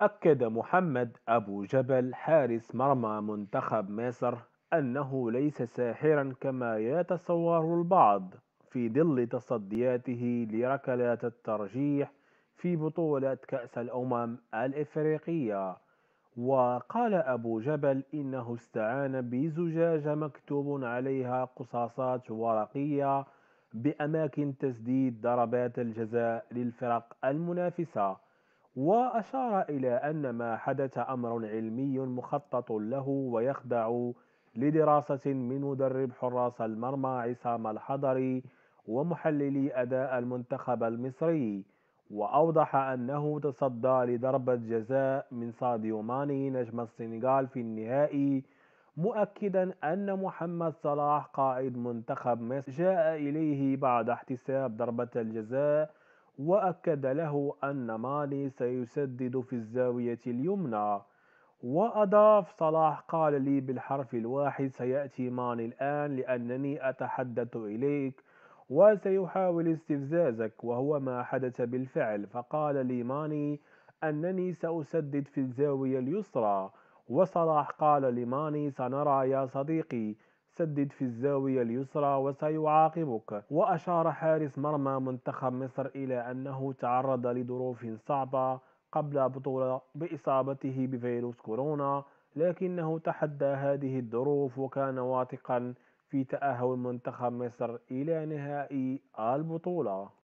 أكد محمد أبو جبل حارس مرمى منتخب مصر أنه ليس ساحرا كما يتصوره البعض في ظل تصدياته لركلات الترجيح في بطولة كأس الأمم الإفريقية وقال أبو جبل إنه استعان بزجاجة مكتوب عليها قصاصات ورقية بأماكن تسديد ضربات الجزاء للفرق المنافسة وأشار إلى أن ما حدث أمر علمي مخطط له ويخضع لدراسة من مدرب حراس المرمى عصام الحضري ومحللي أداء المنتخب المصري وأوضح أنه تصدى لضربة جزاء من ساديو ماني نجم السنغال في النهائي مؤكدا أن محمد صلاح قائد منتخب مصر جاء إليه بعد احتساب ضربة الجزاء وأكد له أن مالي سيسدد في الزاوية اليمنى وأضاف صلاح قال لي بالحرف الواحد سيأتي ماني الآن لأنني أتحدث إليك وسيحاول استفزازك وهو ما حدث بالفعل فقال لي ماني أنني سأسدد في الزاوية اليسرى وصلاح قال لماني سنرى يا صديقي سدد في الزاوية اليسرى وسيعاقبك وأشار حارس مرمى منتخب مصر إلى أنه تعرض لظروف صعبة قبل بطولة بإصابته بفيروس كورونا لكنه تحدى هذه الظروف وكان واثقا في تأهل منتخب مصر إلى نهائي البطولة